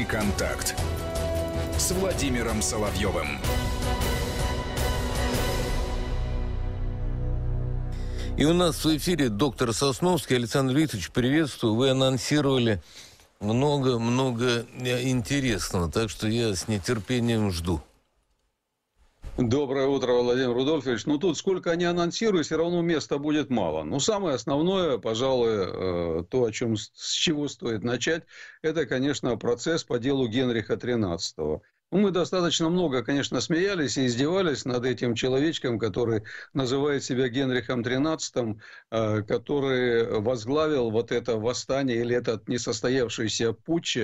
Личный контакт с Владимиром Соловьевым. И у нас в эфире доктор Сосновский. Александр Викторович, приветствую. Вы анонсировали много-много э, интересного, так что я с нетерпением жду. Доброе утро, Владимир Рудольфович. Ну, тут сколько они анонсируют, все равно места будет мало. Но ну, самое основное, пожалуй, э, то, о чем, с чего стоит начать, это, конечно, процесс по делу Генриха XIII. Ну, мы достаточно много, конечно, смеялись и издевались над этим человечком, который называет себя Генрихом XIII, э, который возглавил вот это восстание или этот несостоявшийся путч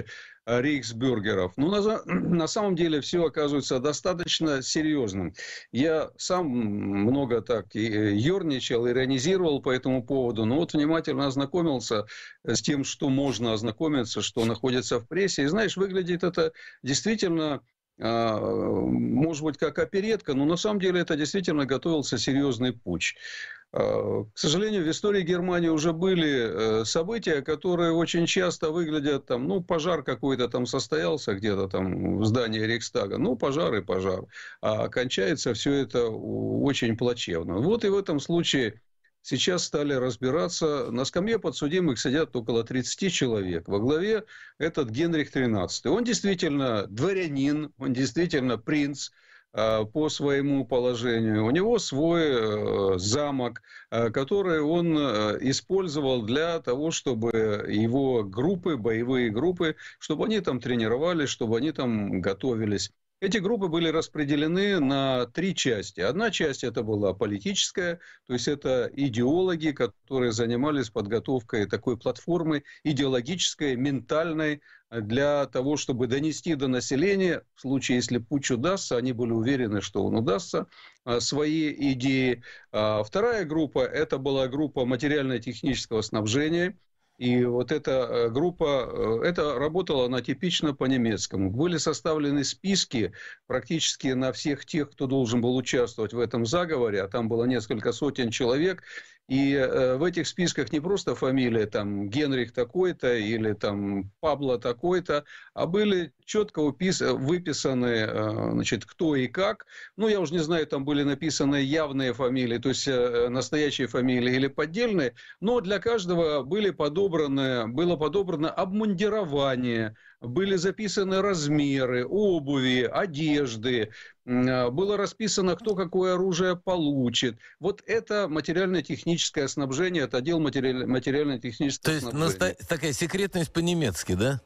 рейхсбюргеров. Ну, на, на самом деле все оказывается достаточно серьезным. Я сам много так ерничал, э, иронизировал по этому поводу, но вот внимательно ознакомился с тем, что можно ознакомиться, что находится в прессе. И знаешь, выглядит это действительно а, может быть, как оперетка, но на самом деле это действительно готовился серьезный путь. Э, к сожалению, в истории Германии уже были э, события, которые очень часто выглядят там, ну, пожар какой-то там состоялся где-то там в здании Рейхстага, ну, пожар и пожар. А кончается все это очень плачевно. Вот и в этом случае сейчас стали разбираться. На скамье подсудимых сидят около 30 человек. Во главе этот Генрих XIII. Он действительно дворянин, он действительно принц, Э, по своему положению. У него свой э, замок, э, который он использовал для того, чтобы его группы, боевые группы, чтобы они там тренировались, чтобы они там готовились. Эти группы были распределены на три части. Одна часть это была политическая, то есть это идеологи, которые занимались подготовкой такой платформы идеологической, ментальной, для того, чтобы донести до населения, в случае, если путь удастся, они были уверены, что он удастся, а, свои идеи. А вторая группа – это была группа материально-технического снабжения, и вот эта э, группа, э, это работала она типично по-немецкому. Были составлены списки практически на всех тех, кто должен был участвовать в этом заговоре, а там было несколько сотен человек, и э, в этих списках не просто фамилия там Генрих такой-то или там Пабло такой-то, а были четко упис... выписаны, э, значит, кто и как. Ну, я уже не знаю, там были написаны явные фамилии, то есть э, настоящие фамилии или поддельные, но для каждого были подобраны, было подобрано обмундирование, были записаны размеры обуви, одежды, а, было расписано, кто какое оружие получит. Вот это материально-техническое снабжение, это отдел материально-технического То есть снабжения. такая секретность по-немецки, да?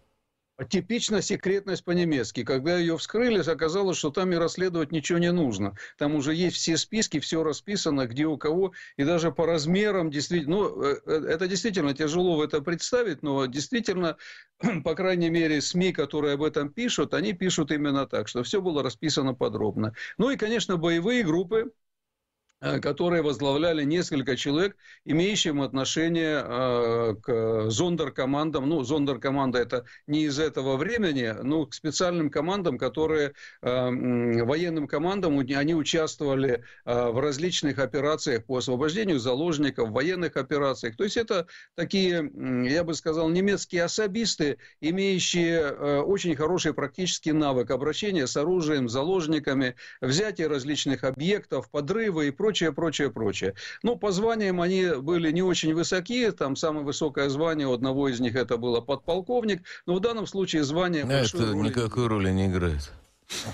типично секретность по-немецки. Когда ее вскрыли, оказалось, что там и расследовать ничего не нужно. Там уже есть все списки, все расписано, где у кого, и даже по размерам действительно... Ну, э, э, это действительно тяжело в это представить, но действительно, по крайней мере, СМИ, которые об этом пишут, они пишут именно так, что все было расписано подробно. Ну и, конечно, боевые группы, Э, которые возглавляли несколько человек, имеющим отношение э, к зондеркомандам. Ну, зондеркоманда – это не из этого времени, но к специальным командам, которые, э, военным командам, они участвовали э, в различных операциях по освобождению заложников, военных операциях. То есть это такие, я бы сказал, немецкие особисты, имеющие э, очень хороший практический навык обращения с оружием, заложниками, взятия различных объектов, подрыва и прочее прочее, прочее, прочее. Но ну, по званиям они были не очень высокие. там самое высокое звание у одного из них это было подполковник, но в данном случае звание... Да, это роли... никакой роли не играет.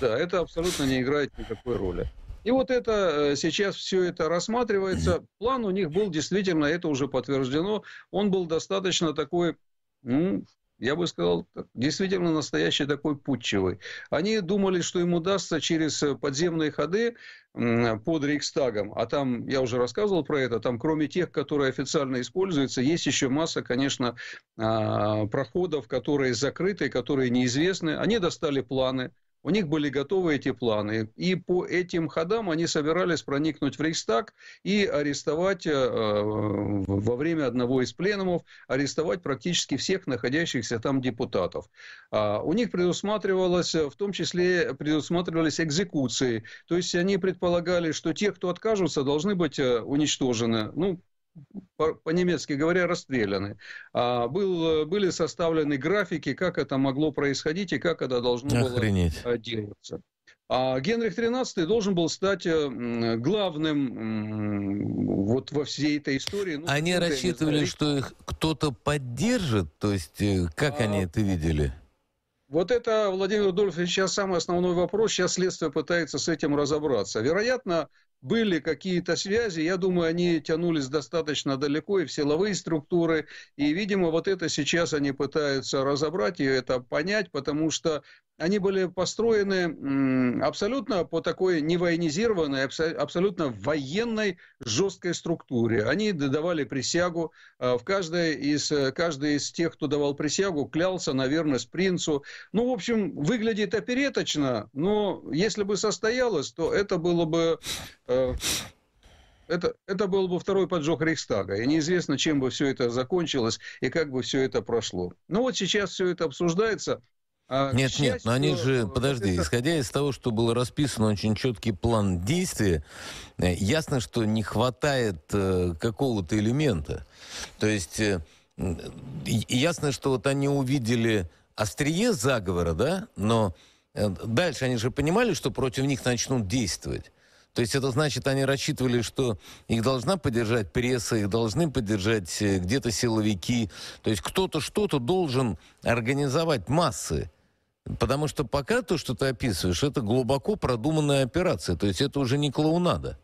Да, это абсолютно не играет никакой роли. И вот это э, сейчас все это рассматривается. План у них был действительно, это уже подтверждено, он был достаточно такой ну, я бы сказал, действительно настоящий такой путчевый. Они думали, что им удастся через э, подземные ходы под Рейхстагом, а там, я уже рассказывал про это, там кроме тех, которые официально используются, есть еще масса, конечно, а, проходов, которые закрыты, которые неизвестны. Они достали планы, у них были готовы эти планы. И по этим ходам они собирались проникнуть в Рейхстаг и арестовать э, во время одного из пленумов, арестовать практически всех находящихся там депутатов. А, у них предусматривалось, в том числе предусматривались экзекуции. То есть они предполагали, что те, кто откажутся, должны быть э, уничтожены. Ну, по-немецки говоря, расстреляны. А был, были составлены графики, как это могло происходить и как это должно Охренеть. было а, делаться. А Генрих XIII должен был стать э, главным вот во всей этой истории. Ну, они рассчитывали, что их кто-то поддержит? То есть, э, как а... они это видели? Вот это, Владимир Рудольфович, сейчас самый основной вопрос. Сейчас следствие пытается с этим разобраться. Вероятно, были какие-то связи, я думаю, они тянулись достаточно далеко и в силовые структуры, и, видимо, вот это сейчас они пытаются разобрать и это понять, потому что они были построены абсолютно по такой невоенизированной, абсолютно военной жесткой структуре. Они давали присягу. А, в каждой из, э, каждый из тех, кто давал присягу, клялся на верность принцу. Ну, в общем, выглядит опереточно, но если бы состоялось, то это было бы Э, это, это был бы второй поджог Рейхстага. И неизвестно, чем бы все это закончилось и как бы все это прошло. Ну вот сейчас все это обсуждается. А нет, счастью, нет, но они же, э, подожди, это... исходя из того, что был расписан очень четкий план действия, э, ясно, что не хватает э, какого-то элемента. То есть э, ясно, что вот они увидели острие заговора, да, но дальше они же понимали, что против них начнут действовать. То есть это значит, они рассчитывали, что их должна поддержать пресса, их должны поддержать э, где-то силовики. То есть кто-то что-то должен организовать массы. Потому что пока то, что ты описываешь, это глубоко продуманная операция. То есть это уже не клоунада.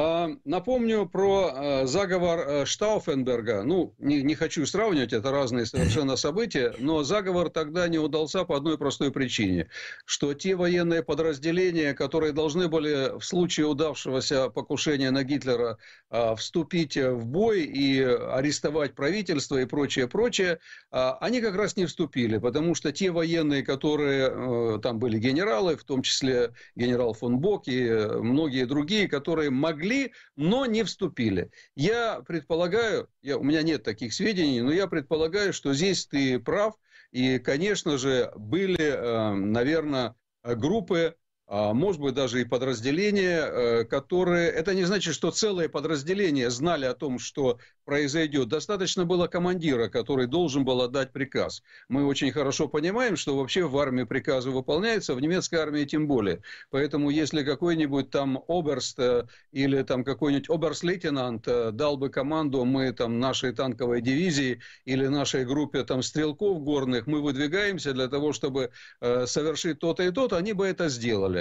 А, напомню про а, заговор э, Штауфенберга. Ну, не, не хочу сравнивать, это разные совершенно события, но заговор тогда не удался по одной простой причине, что те военные подразделения, которые должны были в случае удавшегося покушения на Гитлера а, вступить в бой и арестовать правительство и прочее, прочее, они как раз не вступили, потому что те военные, которые э, там были генералы, в том числе генерал фон Бок и многие другие, которые могли могли, но не вступили. Я предполагаю, я, у меня нет таких сведений, но я предполагаю, что здесь ты прав. И, конечно же, были, э, наверное, группы а, может быть, даже и подразделения, э, которые... Это не значит, что целое подразделение знали о том, что произойдет. Достаточно было командира, который должен был отдать приказ. Мы очень хорошо понимаем, что вообще в армии приказы выполняются, в немецкой армии тем более. Поэтому если какой-нибудь там оберст э, или там какой-нибудь оберст-лейтенант э, дал бы команду, мы там нашей танковой дивизии или нашей группе там стрелков горных, мы выдвигаемся для того, чтобы совершить то-то и то-то, они бы это сделали.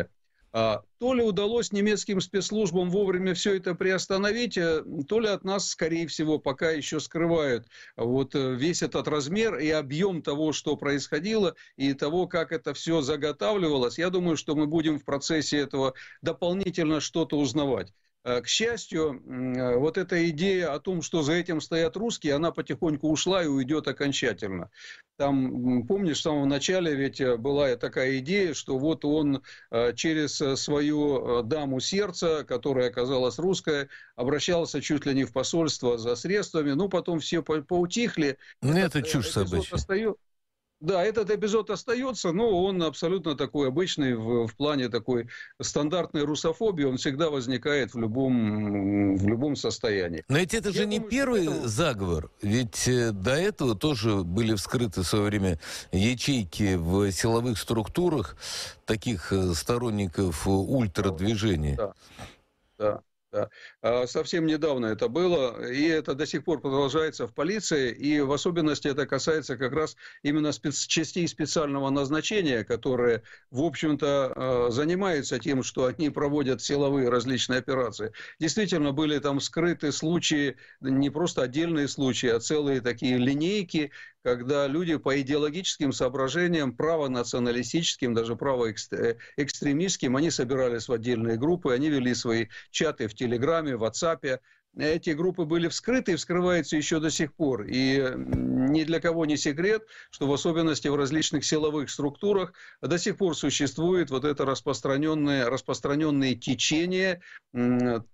А, то ли удалось немецким спецслужбам вовремя все это приостановить, э, то ли от нас, скорее всего, пока еще скрывают а, вот э, весь этот размер и объем того, что происходило, и того, как это все заготавливалось. Я думаю, что мы будем в процессе этого дополнительно что-то узнавать. Э, к счастью, э, вот эта идея о том, что за этим стоят русские, она потихоньку ушла и уйдет окончательно. Там, помнишь, в самом начале ведь э, была такая идея, что вот он через свою даму сердца, которая оказалась русская, обращался чуть ли не в посольство за средствами, ну, потом все поутихли. Ну, это, это чушь собачья. Да, этот эпизод остается, но он абсолютно такой обычный в, в плане такой стандартной русофобии. Он всегда возникает в любом, в любом состоянии. Но ведь это Я же думаю, не первый это... заговор. Ведь э, до этого тоже были вскрыты в свое время ячейки в силовых структурах таких э, сторонников э, ультрадвижения. Да, да. Да. А, совсем недавно это было, и это до сих пор продолжается в полиции, и в особенности это касается как раз именно спец- частей специального назначения, которые, в общем-то, а, занимаются тем, что они проводят силовые различные операции. Действительно, были там скрыты случаи, не просто отдельные случаи, а целые такие линейки, когда люди по идеологическим соображениям, правонационалистическим, даже правоэкстремистским, они собирались в отдельные группы, они вели свои чаты в Телеграме, в WhatsApp, эти группы были вскрыты и вскрываются еще до сих пор. И ни для кого не секрет, что в особенности в различных силовых структурах до сих пор существует вот это распространенное, распространенное течение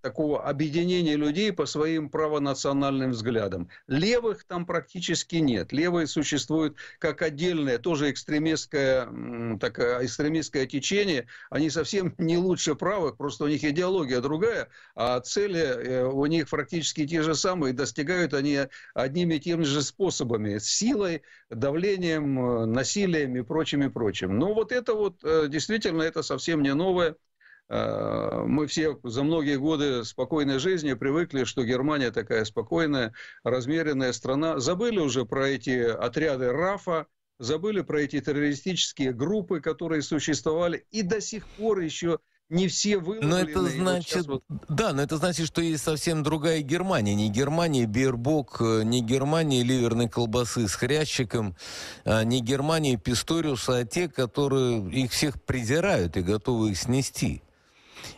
такого объединения людей по своим правонациональным взглядам. Левых там практически нет. Левые существуют как отдельное, тоже экстремистское, так, э, экстремистское течение. Они совсем не лучше правых, просто у них идеология другая, а цели э, у них практически те же самые, достигают они одними и теми же способами, силой, давлением, э, насилием и прочим, и прочим. Но вот это вот э, действительно это совсем не новое. Э, мы все за многие годы спокойной жизни привыкли, что Германия такая спокойная, размеренная страна. Забыли уже про эти отряды РАФа, забыли про эти террористические группы, которые существовали и до сих пор еще не все выловлены. Но это значит, вот вот... да, но это значит, что есть совсем другая Германия. Не Германия Бербок, э, не Германия ливерной колбасы с хрящиком, а не Германия Писториуса, а те, которые их всех презирают и готовы их снести.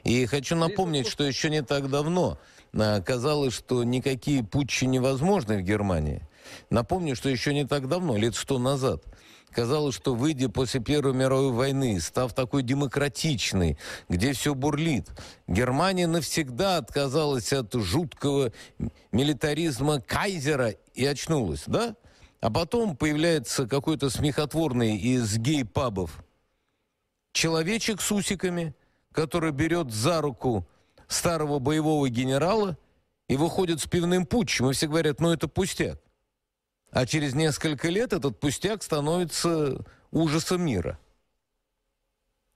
И хочу напомнить, что еще не так давно а, казалось, что никакие путчи невозможны в Германии. Напомню, что еще не так давно, лет сто назад, казалось, что выйдя после Первой мировой войны, став такой демократичной, где все бурлит, Германия навсегда отказалась от жуткого милитаризма кайзера и очнулась, да? А потом появляется какой-то смехотворный из гей-пабов человечек с усиками, который берет за руку старого боевого генерала и выходит с пивным путчем, и все говорят, ну это пустяк а через несколько лет этот пустяк становится ужасом мира.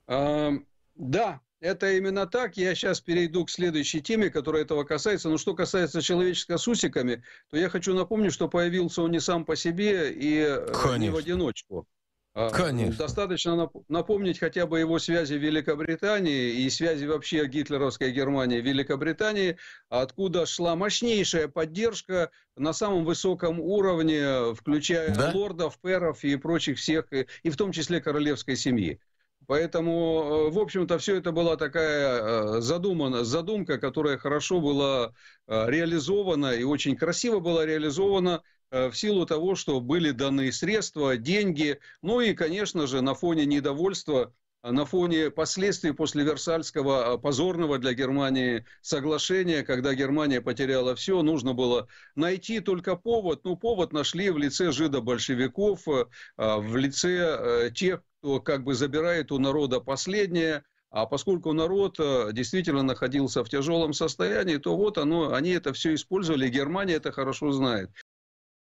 А, да, это именно так. Я сейчас перейду к следующей теме, которая этого касается. Но что касается человечка с усиками, то я хочу напомнить, что появился он не сам по себе и Конечно. Э, не в одиночку. А, ну, Конечно. Достаточно напомнить хотя бы его связи в Великобритании и связи вообще гитлеровской Германии в Великобритании, откуда шла мощнейшая поддержка на самом высоком уровне, включая да? лордов, перов и прочих всех, и в том числе королевской семьи. Поэтому, э, в общем-то, все это была такая э, задумана, задумка, которая хорошо была э, реализована и очень красиво была реализована Э, в силу того, что были даны средства, деньги, ну и, конечно же, на фоне недовольства, э, на фоне последствий после Версальского э, позорного для Германии соглашения, когда Германия потеряла все, нужно было найти только повод. Ну, повод нашли в лице жидо-большевиков, в лице тех, кто как бы забирает у народа последнее – а поскольку народ действительно находился в тяжелом состоянии, то вот оно, они это все использовали, и Германия это хорошо знает.